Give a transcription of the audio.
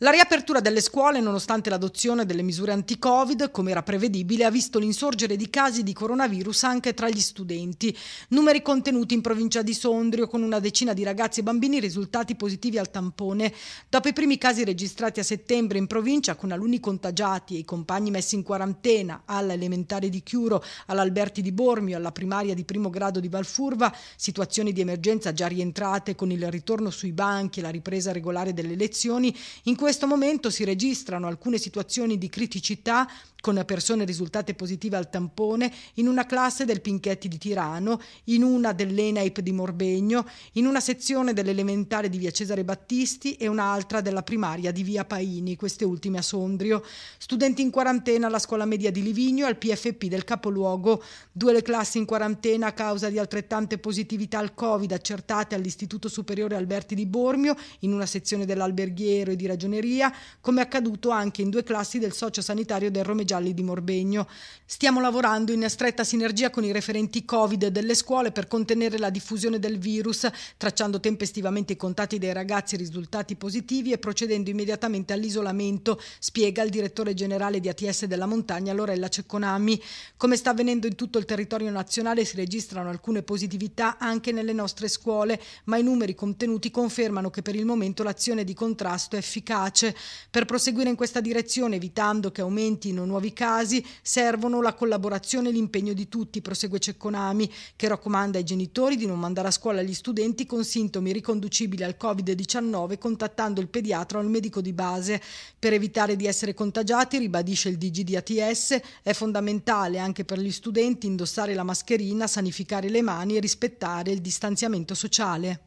La riapertura delle scuole, nonostante l'adozione delle misure anti-Covid, come era prevedibile, ha visto l'insorgere di casi di coronavirus anche tra gli studenti. Numeri contenuti in provincia di Sondrio, con una decina di ragazzi e bambini risultati positivi al tampone. Dopo i primi casi registrati a settembre in provincia, con alunni contagiati e i compagni messi in quarantena alla elementare di Chiuro, all'Alberti di Bormio, alla primaria di primo grado di Valfurva, situazioni di emergenza già rientrate con il ritorno sui banchi e la ripresa regolare delle lezioni, in questo momento si registrano alcune situazioni di criticità con persone risultate positive al tampone in una classe del Pinchetti di Tirano, in una dell'Enaip di Morbegno, in una sezione dell'elementare di via Cesare Battisti e un'altra della primaria di via Paini, queste ultime a Sondrio. Studenti in quarantena alla scuola media di Livigno e al PFP del capoluogo, due le classi in quarantena a causa di altrettante positività al Covid accertate all'Istituto Superiore Alberti di Bormio, in una sezione dell'alberghiero e di Ragione stregoneria, come accaduto anche in due classi del socio sanitario del Romegialli di Morbegno. Stiamo lavorando in stretta sinergia con i referenti Covid delle scuole per contenere la diffusione del virus, tracciando tempestivamente i contatti dei ragazzi risultati positivi e procedendo immediatamente all'isolamento, spiega il direttore generale di ATS della Montagna Lorella Cecconami. Come sta avvenendo in tutto il territorio nazionale si registrano alcune positività anche nelle nostre scuole, ma i numeri contenuti confermano che per il momento l'azione di contrasto è efficace efficace. Per proseguire in questa direzione, evitando che aumentino nuovi casi, servono la collaborazione e l'impegno di tutti, prosegue Cecconami, che raccomanda ai genitori di non mandare a scuola gli studenti con sintomi riconducibili al Covid-19 contattando il pediatra o il medico di base. Per evitare di essere contagiati, ribadisce il DGDATS, è fondamentale anche per gli studenti indossare la mascherina, sanificare le mani e rispettare il distanziamento sociale.